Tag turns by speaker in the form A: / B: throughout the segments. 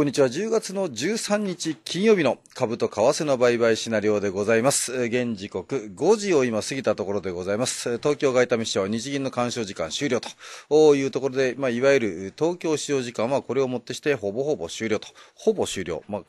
A: こんにちは。10月の13日金曜日の株と為替の売買シナリオでございます。現時刻5時を今過ぎたところでございます。東京外為市場日銀の鑑賞時間終了というところで、まあ、いわゆる東京市場時間はこれをもってしてほぼほぼ終了と。ほぼ終了。まあ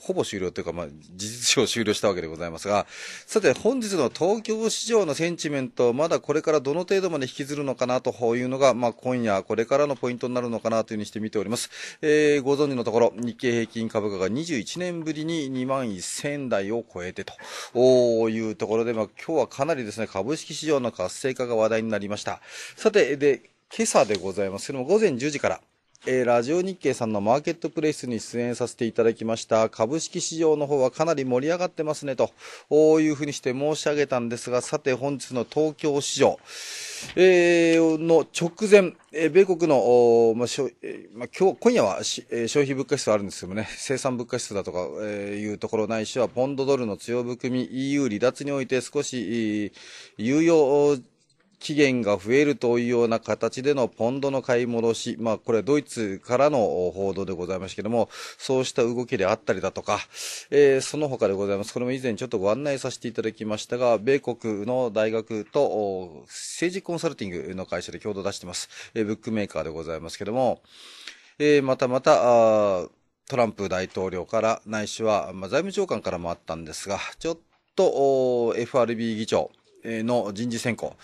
A: ほぼ終了というか、まあ、事実上終了したわけでございますが、さて、本日の東京市場のセンチメント、まだこれからどの程度まで引きずるのかなというのが、まあ、今夜、これからのポイントになるのかなというふうにして見ております。えー、ご存知のところ、日経平均株価が21年ぶりに2万1000台を超えてというところで、まあ、今日はかなりですね、株式市場の活性化が話題になりました。さて、で、今朝でございますけども、午前10時から、えー、ラジオ日経さんのマーケットプレイスに出演させていただきました株式市場の方はかなり盛り上がってますねというふうにして申し上げたんですがさて本日の東京市場、えー、の直前、え米国の、まあしょえまあ、今日今夜はし、え消費物価指数あるんですけどね生産物価指数だとか、えー、いうところないしはポンドドルの強含み EU 離脱において少し、えー、有用期限が増えるというような形でのポンドの買い戻し、まあ、これはドイツからの報道でございましたけども、そうした動きであったりだとか、えー、その他でございます。これも以前ちょっとご案内させていただきましたが、米国の大学と政治コンサルティングの会社で共同出してます、えー、ブックメーカーでございますけども、えー、またまた、あトランプ大統領から、ないしは、まあ、財務長官からもあったんですが、ちょっと FRB 議長、の人事選考、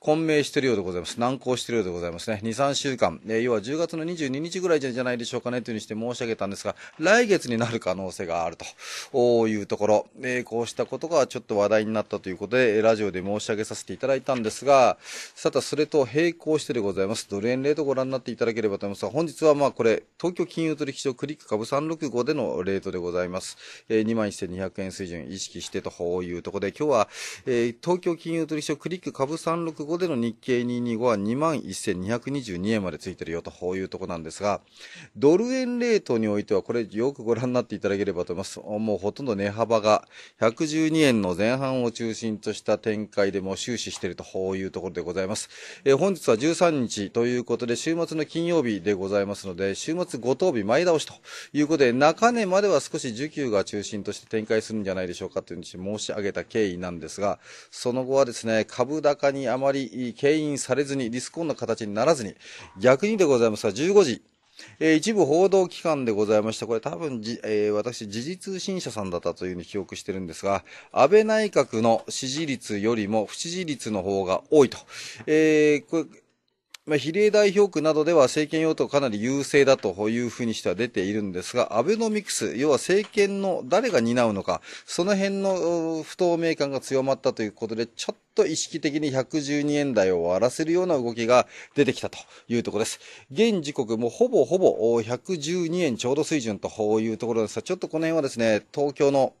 A: 混迷しているようでございます。難航しているようでございますね。2、3週間、えー、要は10月の22日ぐらいじゃないでしょうかねというふうにして申し上げたんですが、来月になる可能性があるというところ、えー、こうしたことがちょっと話題になったということで、ラジオで申し上げさせていただいたんですが、さて、それと並行してでございます。ドル円レートご覧になっていただければと思いますが、本日はまあこれ、東京金融取引所クリック株365でのレートでございます。えー、21,200円水準意識してというところで、今日は、えー、東京金融取引所クリック株365での日経225は21,222円までついてるよとこういうとこなんですが、ドル円レートにおいてはこれよくご覧になっていただければと思います。もうほとんど値幅が112円の前半を中心とした展開でも終始しているとこういうところでございます。えー、本日は13日ということで週末の金曜日でございますので、週末5等日前倒しということで、中値までは少し需給が中心として展開するんじゃないでしょうかというふうに申し上げた経緯なんですが、その後後はですね、株高にあまり牽引されずに、リスクオンの形にならずに、逆にでございますが、15時、えー、一部報道機関でございました。これ多分じ、えー、私、時事通信社さんだったというふうに記憶してるんですが、安倍内閣の支持率よりも不支持率の方が多いと。えーまあ、比例代表区などでは政権与党かなり優勢だというふうにしては出ているんですが、アベノミクス、要は政権の誰が担うのか、その辺の不透明感が強まったということで、ちょっと意識的に112円台を割らせるような動きが出てきたというところです。現時刻もほぼほぼ112円ちょうど水準というところですが、ちょっとこの辺はですね、東京の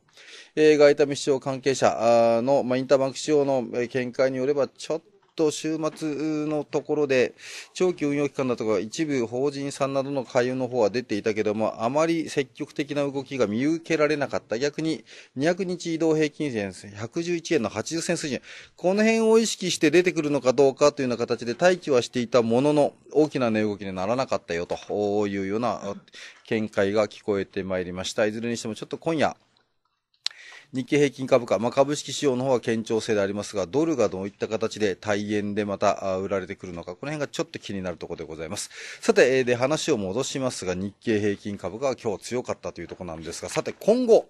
A: 外為市場関係者の、まあ、インターバンク市場の見解によれば、ちょっと週末のところで、長期運用期間だとか、一部法人さんなどの勧誘の方は出ていたけども、あまり積極的な動きが見受けられなかった。逆に、200日移動平均線111円の80銭水準。この辺を意識して出てくるのかどうかというような形で待機はしていたものの、大きな値動きにならなかったよというような見解が聞こえてまいりました。いずれにしてもちょっと今夜、日経平均株価、まあ、株式市場の方は堅調性でありますが、ドルがどういった形で対円でまた売られてくるのか、この辺がちょっと気になるところでございます。さて、で、話を戻しますが、日経平均株価は今日強かったというところなんですが、さて、今後、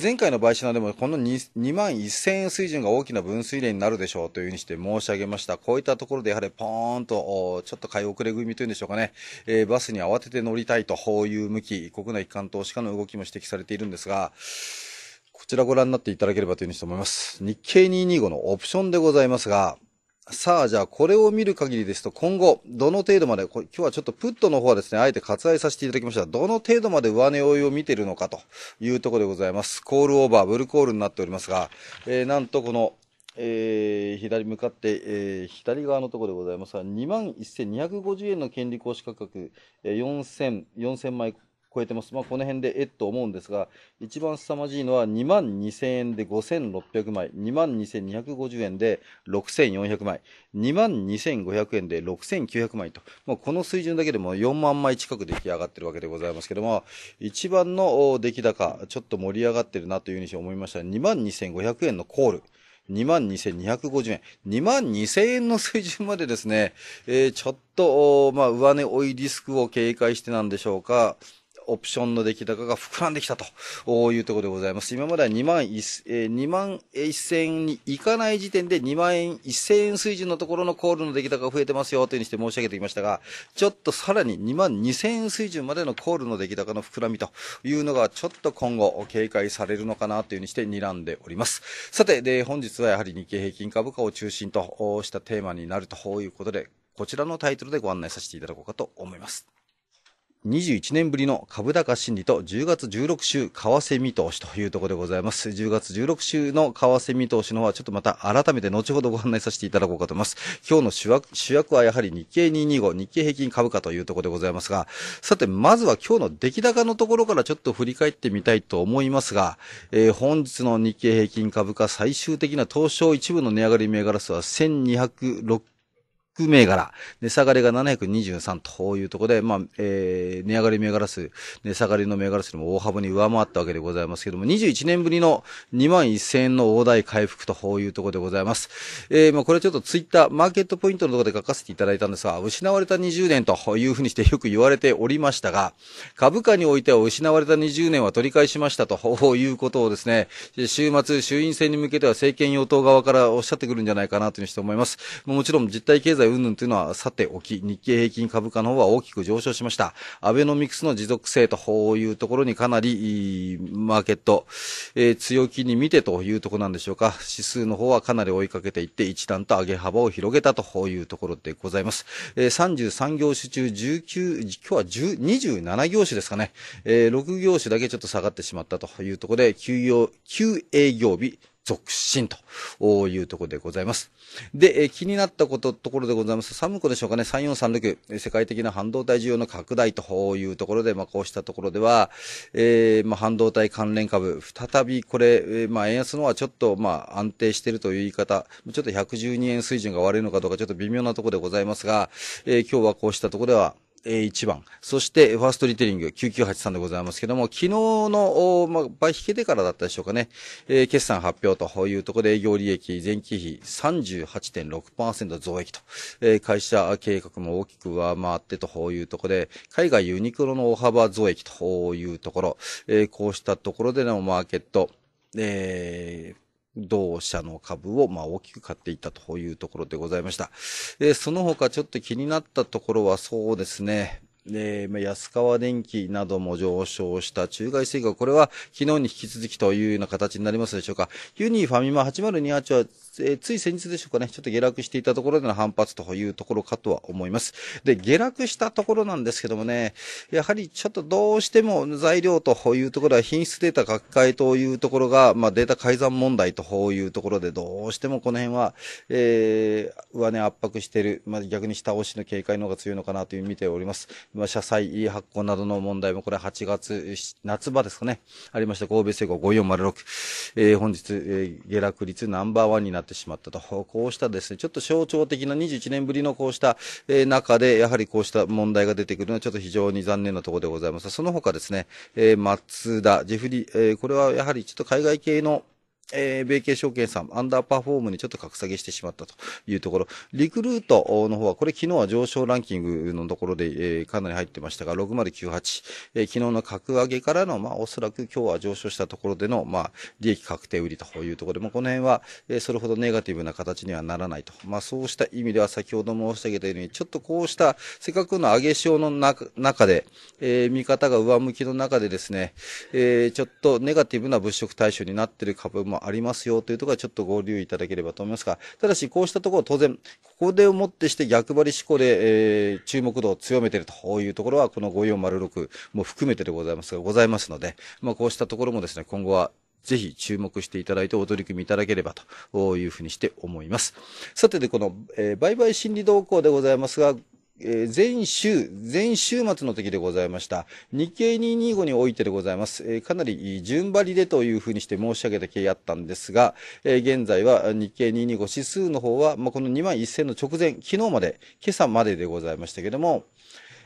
A: 前回の買収なでもこの 2, 万1000円水準が大きな分水嶺になるでしょうというふうにして申し上げました。こういったところでやはりポーンと、ちょっと買い遅れ組というんでしょうかね、えー、バスに慌てて乗りたいという向き、国内一貫投資家の動きも指摘されているんですが、こちらご覧になっていただければというふうに思います。日経225のオプションでございますが、さあ、じゃあこれを見る限りですと、今後、どの程度まで、今日はちょっとプットの方はですね、あえて割愛させていただきました。どの程度まで上値追いを見ているのかというところでございます。コールオーバー、ブルコールになっておりますが、えー、なんとこの、えー、左向かって、えー、左側のところでございますが、2万1250円の権利行使価格、え4000、4000枚超えてます。まあ、この辺でえっと思うんですが、一番凄まじいのは2万2000円で5600枚、2万2250円で6400枚、2万2500円で6900枚と、まあ、この水準だけでも4万枚近く出来上がってるわけでございますけども、一番の出来高、ちょっと盛り上がってるなというふうに思いました。2万2500円のコール。22,250円。22,000円の水準までですね、えー、ちょっと、まあ、上値追いリスクを警戒してなんでしょうか。オプションの出来高が膨らんできたというところでございます。今までは2万1、え2万1000円にいかない時点で2万円1000円水準のところのコールの出来高が増えてますよというふうにして申し上げてきましたが、ちょっとさらに2万2000円水準までのコールの出来高の膨らみというのがちょっと今後警戒されるのかなというふうにして睨んでおります。さて、で、本日はやはり日経平均株価を中心としたテーマになるということで、こちらのタイトルでご案内させていただこうかと思います。21年ぶりの株高心理と10月16週為替見通しというところでございます。10月16週の為替見通しの方はちょっとまた改めて後ほどご案内させていただこうかと思います。今日の主役主役はやはり日経225、日経平均株価というところでございますが、さてまずは今日の出来高のところからちょっと振り返ってみたいと思いますが、えー、本日の日経平均株価最終的な東証一部の値上がり銘柄数は1206銘柄、値下がりが723というところで、まあ、えー、値上がり銘柄数、値下がりの銘柄数も大幅に上回ったわけでございますけども、21年ぶりの2万1000円の大台回復というところでございます。えー、まあ、これちょっとツイッター、マーケットポイントのところで書かせていただいたんですが、失われた20年というふうにしてよく言われておりましたが、株価においては失われた20年は取り返しましたということをですね、週末、衆院選に向けては政権与党側からおっしゃってくるんじゃないかなというふうにして思います。もちろん実体経済云々というのはさておき、日経平均株価の方は大きく上昇しました。アベノミクスの持続性というところにかなり、マーケット、えー、強気に見てというところなんでしょうか。指数の方はかなり追いかけていって、一段と上げ幅を広げたというところでございます。えー、33業種中19、今日は27業種ですかね。えー、6業種だけちょっと下がってしまったというところで、休業、休営業日、続進というところでございます。で、え気になったこと、ところでございます。サムコでしょうかね、3436、世界的な半導体需要の拡大というところで、まあ、こうしたところでは、えー、まあ、半導体関連株、再びこれ、えまあ、円安のはちょっと、まあ、安定しているという言い方、ちょっと112円水準が悪いのかどうか、ちょっと微妙なところでございますが、えー、今日はこうしたところでは、えー、1番。そして、ファーストリテリング9983でございますけども、昨日の、まあ、倍引けてからだったでしょうかね、えー、決算発表というところで営業利益、前期比38.6%増益と、えー、会社計画も大きく上回ってというところで、海外ユニクロの大幅増益というところ、えー、こうしたところでのマーケット、えー同社の株をまあ大きく買っていったというところでございました。えその他ちょっと気になったところはそうですね、で、まあ、安川電機なども上昇した中外水がこれは昨日に引き続きというような形になりますでしょうか。ユニファミマ8028は、えー、つい先日でしょうかね、ちょっと下落していたところでの反発というところかとは思います。で、下落したところなんですけどもね、やはりちょっとどうしても材料というところは品質データ書き換えというところが、まあ、データ改ざん問題というところでどうしてもこの辺は、えー、上値圧迫している、まあ、逆に下押しの警戒の方が強いのかなという見ております。社債発行などの問題もこれ8月、夏場ですかね、ありました神戸製鋼5406、えー、本日、えー、下落率ナンバーワンになってしまったと。こうしたですね、ちょっと象徴的な21年ぶりのこうした、えー、中で、やはりこうした問題が出てくるのはちょっと非常に残念なところでございます。その他ですね、えー、松田、ジェフリー、えー、これはやはりちょっと海外系のえー、米系証券さん、アンダーパフォームにちょっと格下げしてしまったというところ、リクルートの方は、これ昨日は上昇ランキングのところで、えー、かなり入ってましたが、6098、えー、昨日の格上げからの、まあ、おそらく今日は上昇したところでの、まあ、利益確定売りというところで、まあ、この辺は、えー、それほどネガティブな形にはならないと。まあ、そうした意味では、先ほど申し上げたように、ちょっとこうした、せっかくの上げ潮の中で、えー、見方が上向きの中でですね、えー、ちょっとネガティブな物色対象になっている株もありますよというところはちょっとご留意いただければと思いますが、ただしこうしたところ当然、ここでもってして逆張り思考で、えー、注目度を強めているというところは、この5406も含めてでございますが、ございますので、まあ、こうしたところもですね、今後はぜひ注目していただいてお取り組みいただければというふうにして思います。さてで、この、えー、売買心理動向でございますが、えー、前週、前週末の時でございました。日経225においてでございます。えー、かなり順張りでというふうにして申し上げた経緯あったんですが、えー、現在は日経225指数の方は、まあ、この2万1000の直前、昨日まで、今朝まででございましたけども、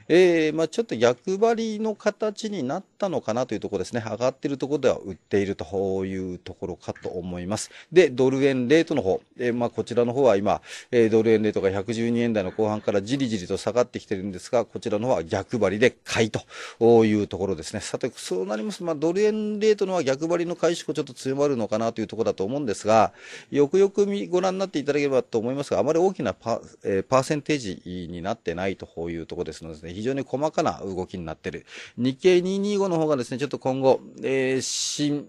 A: えー、まあ、ちょっと役割の形になったのかなというところですね。上がっているところでは売っているというところかと思います。で、ドル円レートの方、えー、まあ、こちらの方は今、えー、ドル円レートが112円台の後半からじりじりと下がってきてるんですが、こちらの方は逆張りで買いというところですね。さて、そうなります。まあ、ドル円レートのは逆張りの回収がちょっと強まるのかなというところだと思うんですが、よくよくご覧になっていただければと思いますが、あまり大きなパえー、えパーセンテージになってないというところですので、ね、非常に細かな動きになってる。日経225の方がですね、ちょっと今後、えー、新、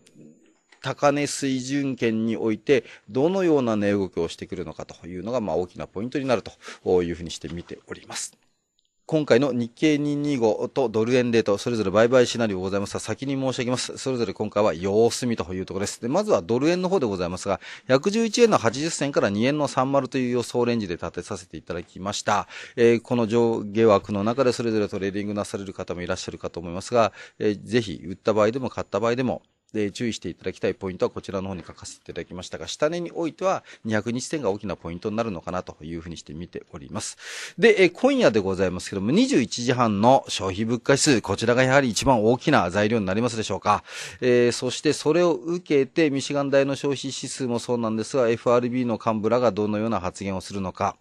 A: 高値水準圏において、どのような値動きをしてくるのかというのが、まあ、大きなポイントになるというふうにして見ております。今回の日経225とドル円レート、それぞれ売買シナリオございますが、先に申し上げます。それぞれ今回は様子見というところです。で、まずはドル円の方でございますが、111円の80銭から2円の30という予想レンジで立てさせていただきました。えー、この上下枠の中でそれぞれトレーディングなされる方もいらっしゃるかと思いますが、えー、ぜひ売った場合でも買った場合でも、で注意していただきたいポイントはこちらの方に書かせていただきましたが、下値においては200日線が大きなポイントになるのかなというふうにして見ております。で、え今夜でございますけども、21時半の消費物価指数、こちらがやはり一番大きな材料になりますでしょうか。えー、そしてそれを受けて、ミシガン大の消費指数もそうなんですが、FRB の幹部らがどのような発言をするのか。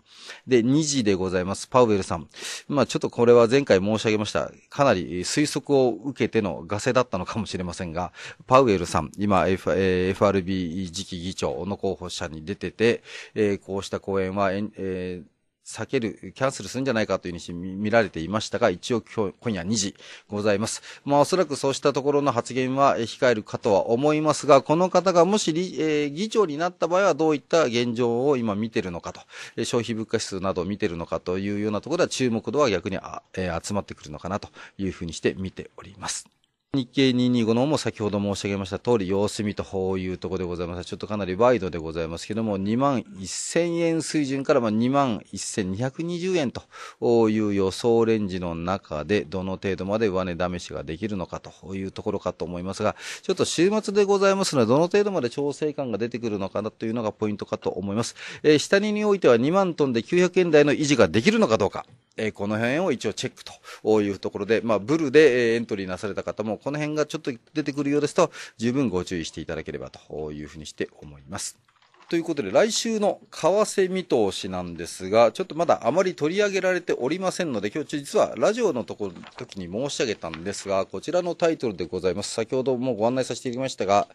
A: で、2時でございます。パウエルさん。まあちょっとこれは前回申し上げました。かなり推測を受けてのガセだったのかもしれませんが、パウウエルさん、今、F えー、FRB 次期議長の候補者に出てて、えー、こうした講演は、えー、避ける、キャンセルするんじゃないかというふうに見られていましたが、一応今日、今夜2時ございます。まあおそらくそうしたところの発言は控えるかとは思いますが、この方がもし、えー、議長になった場合はどういった現状を今見てるのかと、消費物価指数などを見てるのかというようなところでは注目度は逆に、えー、集まってくるのかなというふうにして見ております。日経225のも先ほど申し上げました通り、様子見というところでございます。ちょっとかなりワイドでございますけども、2万1000円水準から2万1220円という予想レンジの中で、どの程度まで上値試しができるのかというところかと思いますが、ちょっと週末でございますので、どの程度まで調整感が出てくるのかなというのがポイントかと思います。えー、下ににおいては2万トンで900円台の維持ができるのかどうか、えー、この辺を一応チェックというところで、まあ、ブルでエントリーなされた方もこの辺がちょっと出てくるようですと、十分ご注意していただければというふうにして思います。ということで、来週の為替見通しなんですが、ちょっとまだあまり取り上げられておりませんので、今日実はラジオのとこ時に申し上げたんですが、こちらのタイトルでございます。先ほどもご案内させていただきましたが、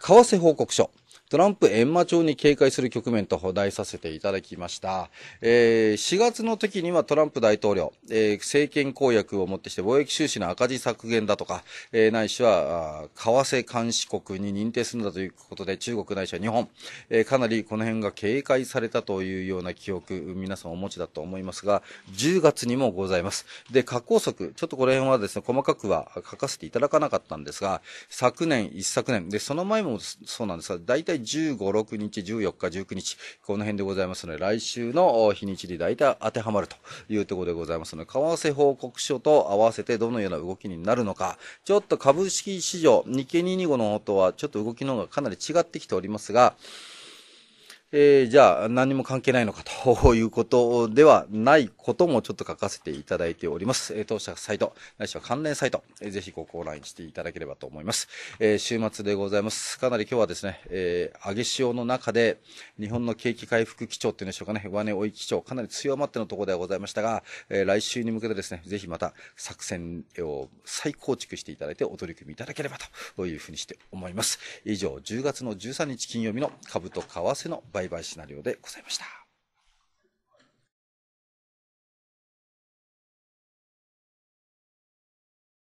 A: 為替報告書。トランプ閻魔帳に警戒する局面と題させていただきました。えー、4月の時にはトランプ大統領、えー、政権公約をもってして貿易収支の赤字削減だとか、えー、ないしは、為替監視国に認定するんだということで、中国ないしは日本、えかなりこの辺が警戒されたというような記憶、皆さんお持ちだと思いますが、10月にもございます。で、加工則、ちょっとこの辺はですね、細かくは書かせていただかなかったんですが、昨年、一昨年、で、その前もそうなんですが、大体15、6日、14日、19日、この辺でございますので、来週の日にちに大体当てはまるというところでございますので、為替報告書と合わせてどのような動きになるのか、ちょっと株式市場、日経225の方とはちょっと動きの方がかなり違ってきておりますが、えー、じゃあ何も関係ないのかということではないこともちょっと書かせていただいております。えー、当社サイト、ないしは関連サイト、えー、ぜひご購入していただければと思います。えー、週末でございます。かなり今日はですね、えー、上げ潮の中で日本の景気回復基調っていうんでしょうかね、上値追い基調、かなり強まってのところではございましたが、えー、来週に向けてですね、ぜひまた作戦を再構築していただいてお取り組みいただければというふうにして思います。以上、10月の13日金曜日の株と為替の売バイバイシナリオでございました。